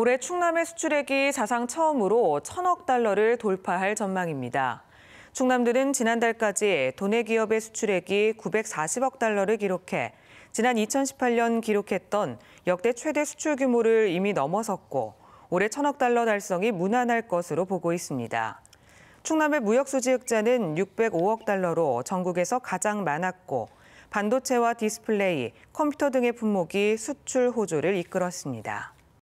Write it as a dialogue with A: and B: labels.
A: 올해 충남의 수출액이 사상 처음으로 천억 달러를 돌파할 전망입니다. 충남들은 지난달까지 도내 기업의 수출액이 940억 달러를 기록해 지난 2018년 기록했던 역대 최대 수출 규모를 이미 넘어섰고 올해 천억 달러 달성이 무난할 것으로 보고 있습니다. 충남의 무역 수지 흑자는 605억 달러로 전국에서 가장 많았고 반도체와 디스플레이, 컴퓨터 등의 품목이 수출 호조를 이끌었습니다.